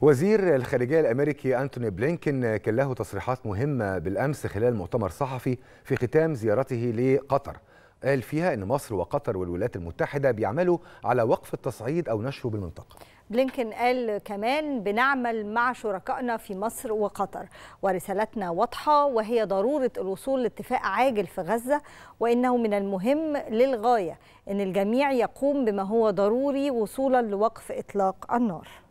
وزير الخارجية الأمريكي أنتوني بلينكن كان له تصريحات مهمة بالأمس خلال مؤتمر صحفي في ختام زيارته لقطر قال فيها أن مصر وقطر والولايات المتحدة بيعملوا على وقف التصعيد أو نشره بالمنطقة بلينكن قال كمان بنعمل مع شركائنا في مصر وقطر ورسالتنا واضحة وهي ضرورة الوصول لاتفاق عاجل في غزة وإنه من المهم للغاية أن الجميع يقوم بما هو ضروري وصولا لوقف إطلاق النار